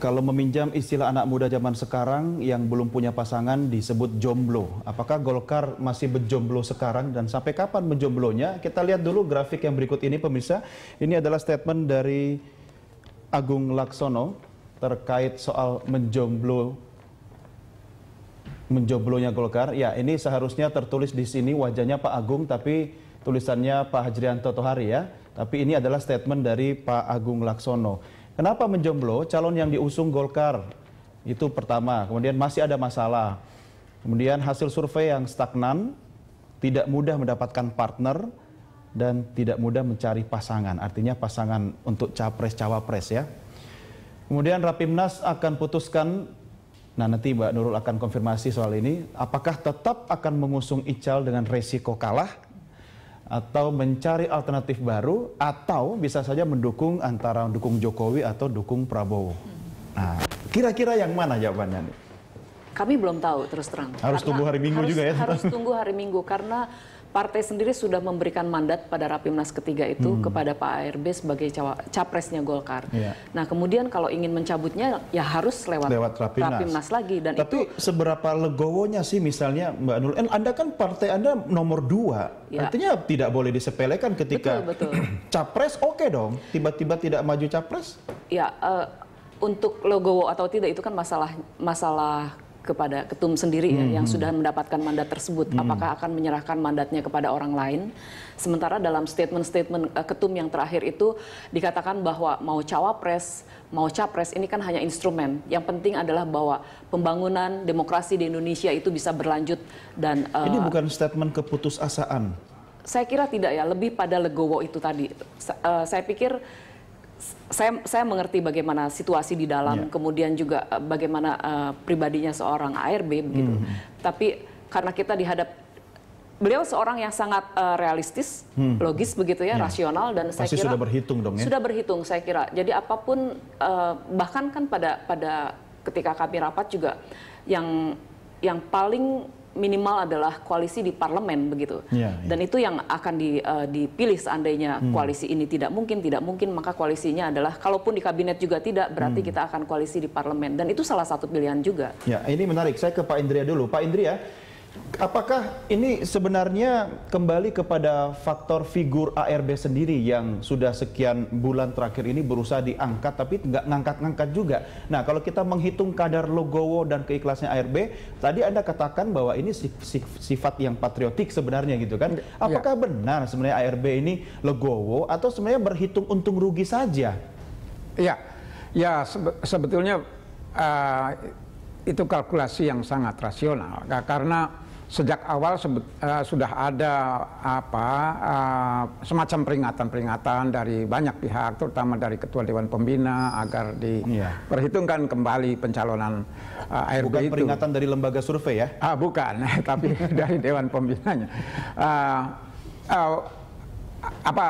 Kalau meminjam istilah anak muda zaman sekarang yang belum punya pasangan disebut jomblo. Apakah Golkar masih berjomblo sekarang dan sampai kapan menjomblonya? Kita lihat dulu grafik yang berikut ini pemirsa. Ini adalah statement dari Agung Laksono terkait soal menjomblo menjomblonya Golkar. Ya, ini seharusnya tertulis di sini wajahnya Pak Agung tapi tulisannya Pak Hajrian Tohari ya. Tapi ini adalah statement dari Pak Agung Laksono. Kenapa menjomblo? Calon yang diusung Golkar itu pertama, kemudian masih ada masalah. Kemudian hasil survei yang stagnan, tidak mudah mendapatkan partner dan tidak mudah mencari pasangan. Artinya pasangan untuk capres cawapres ya. Kemudian Rapimnas akan putuskan Nah nanti Mbak Nurul akan konfirmasi soal ini, apakah tetap akan mengusung Ical dengan resiko kalah atau mencari alternatif baru atau bisa saja mendukung antara dukung Jokowi atau dukung Prabowo. Nah, kira-kira yang mana jawabannya nih? Kami belum tahu terus terang. Harus karena tunggu hari Minggu harus, juga ya. Harus tunggu hari Minggu karena partai sendiri sudah memberikan mandat pada Rapimnas ketiga itu hmm. kepada Pak ARB sebagai capresnya Golkar. Yeah. Nah, kemudian kalau ingin mencabutnya ya harus lewat, lewat Rapimnas. Rapimnas lagi dan Tapi itu seberapa legowonya sih misalnya Mbak Nurul, eh, Anda kan partai Anda nomor dua, yeah. artinya tidak boleh disepelekan ketika betul, betul. capres oke okay dong, tiba-tiba tidak maju capres? Ya, uh, untuk legowo atau tidak itu kan masalah masalah kepada ketum sendiri ya, hmm. yang sudah mendapatkan mandat tersebut, hmm. apakah akan menyerahkan mandatnya kepada orang lain? Sementara dalam statement-statement uh, ketum yang terakhir itu dikatakan bahwa mau cawapres, mau capres ini kan hanya instrumen. Yang penting adalah bahwa pembangunan demokrasi di Indonesia itu bisa berlanjut dan uh, ini bukan statement keputusasaan. Saya kira tidak ya, lebih pada legowo itu tadi. Uh, saya pikir saya saya mengerti bagaimana situasi di dalam, yeah. kemudian juga eh, bagaimana uh, pribadinya seorang ARB begitu. Mm. Tapi karena kita dihadap beliau seorang yang sangat uh, realistis, hmm. logis begitu ya, yeah. rasional dan Pasti kira sudah berhitung dong ya. Sudah berhitung saya kira. Jadi apapun uh, bahkan kan pada pada ketika kami rapat juga yang yang paling minimal adalah koalisi di parlemen begitu. Ya, yeah. Dan itu yang akan di, uh, dipilih seandainya hmm. koalisi ini tidak mungkin, tidak mungkin maka koalisinya adalah kalaupun di kabinet juga tidak berarti hmm. kita akan koalisi di parlemen dan itu salah satu pilihan juga. Ya, ini menarik. Saya ke Pak Indria dulu. Pak Indria, Apakah ini sebenarnya kembali kepada faktor figur ARB sendiri yang sudah sekian bulan terakhir ini berusaha diangkat tapi nggak ngangkat-ngangkat juga. Nah kalau kita menghitung kadar logowo dan keikhlasan ARB, tadi Anda katakan bahwa ini sifat yang patriotik sebenarnya gitu kan. Iya. Apakah ya. benar sebenarnya ARB ini logowo atau sebenarnya berhitung untung rugi saja? Iya. Ya, ya sebetulnya... Uh, itu kalkulasi yang sangat rasional nah, karena sejak awal uh, sudah ada apa uh, semacam peringatan-peringatan dari banyak pihak terutama dari ketua dewan pembina agar diperhitungkan iya. kembali pencalonan uh, air bukan itu. peringatan dari lembaga survei ya ah bukan tapi dari dewan pembinanya uh, uh, apa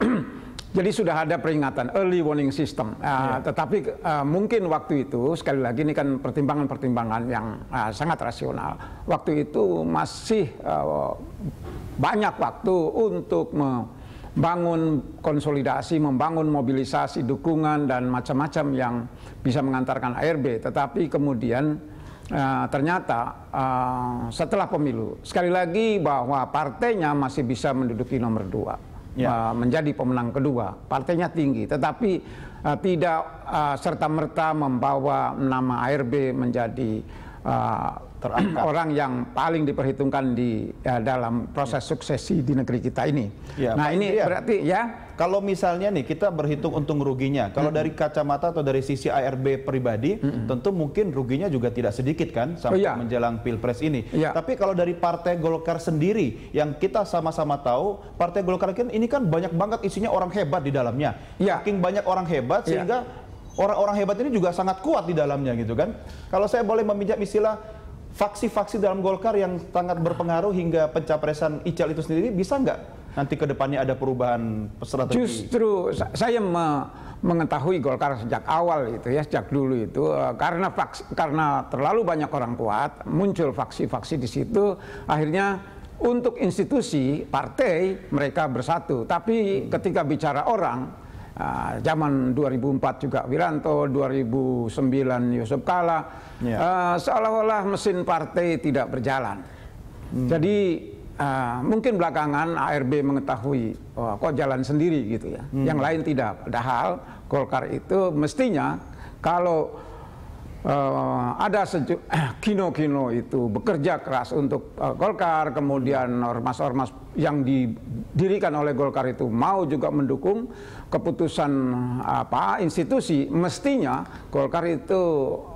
Jadi sudah ada peringatan early warning system. Uh, yeah. Iya. Tetapi uh, mungkin waktu itu sekali lagi ini kan pertimbangan-pertimbangan yang uh, sangat rasional. Waktu itu masih uh, banyak waktu untuk membangun konsolidasi, membangun mobilisasi dukungan dan macam-macam yang bisa mengantarkan ARB. Tetapi kemudian uh, ternyata uh, setelah pemilu sekali lagi bahwa partainya masih bisa menduduki nomor dua ya. uh, menjadi pemenang kedua. Partainya tinggi, tetapi uh, tidak uh, ah, serta merta membawa nama ARB menjadi uh, terangkat. orang yang paling diperhitungkan di ya, dalam proses suksesi di negeri kita ini. Ya, nah ini ya. berarti ya. Kalau misalnya nih kita berhitung untung ruginya, kalau hmm. dari kacamata atau dari sisi ARB pribadi, hmm. tentu mungkin ruginya juga tidak sedikit kan sampai oh, ya. menjelang pilpres ini. Ya. Tapi kalau dari Partai Golkar sendiri, yang kita sama-sama tahu, Partai Golkar kan, ini kan banyak banget isinya orang hebat di dalamnya. Ya. Saking banyak orang hebat iya. sehingga ya. orang-orang hebat ini juga sangat kuat di dalamnya gitu kan. Kalau saya boleh meminjam istilah faksi-faksi dalam Golkar yang sangat berpengaruh hingga pencapresan Ical itu sendiri bisa nggak nanti ke depannya ada perubahan strategi? Justru saya me mengetahui Golkar sejak awal itu ya sejak dulu itu eh, karena faksi, karena terlalu banyak orang kuat muncul faksi-faksi di situ akhirnya untuk institusi partai mereka bersatu tapi ketika bicara orang Ah, zaman 2004 juga Wiranto, 2009 Yusuf Kala, ya. uh, seolah-olah mesin partai tidak berjalan. Hmm. Jadi uh, mungkin belakangan ARB mengetahui oh, kok jalan sendiri gitu ya. Hmm. Yang lain tidak. Padahal Golkar itu mestinya kalau uh, ada kino-kino itu bekerja keras untuk uh, Golkar, kemudian ormas-ormas yang didirikan oleh Golkar itu mau juga mendukung keputusan apa institusi, mestinya Golkar itu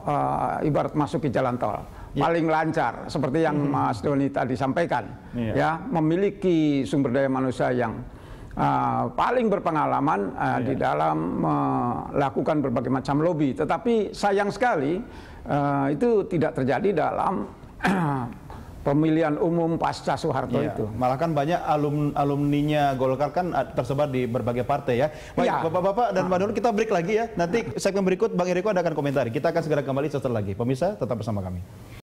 uh, ibarat masuk ke jalan tol. Ya. paling lancar seperti yang hmm. Mas Doni tadi sampaikan yeah. ya memiliki sumber daya manusia yang uh, paling berpengalaman uh, yeah. Iya. di dalam melakukan berbagai macam lobby. Tetapi sayang sekali uh, itu tidak terjadi dalam pemilihan umum pasca Soeharto yeah. itu. Malah kan banyak alum, alumninya Golkar kan ah, tersebar di berbagai partai ya. Baik, yeah. Bapak-bapak dan Mbak Nur kita break lagi ya. Nanti segmen berikut Bang Eriko ada akan komentari. Kita akan segera kembali setelah lagi. Pemirsa tetap bersama kami.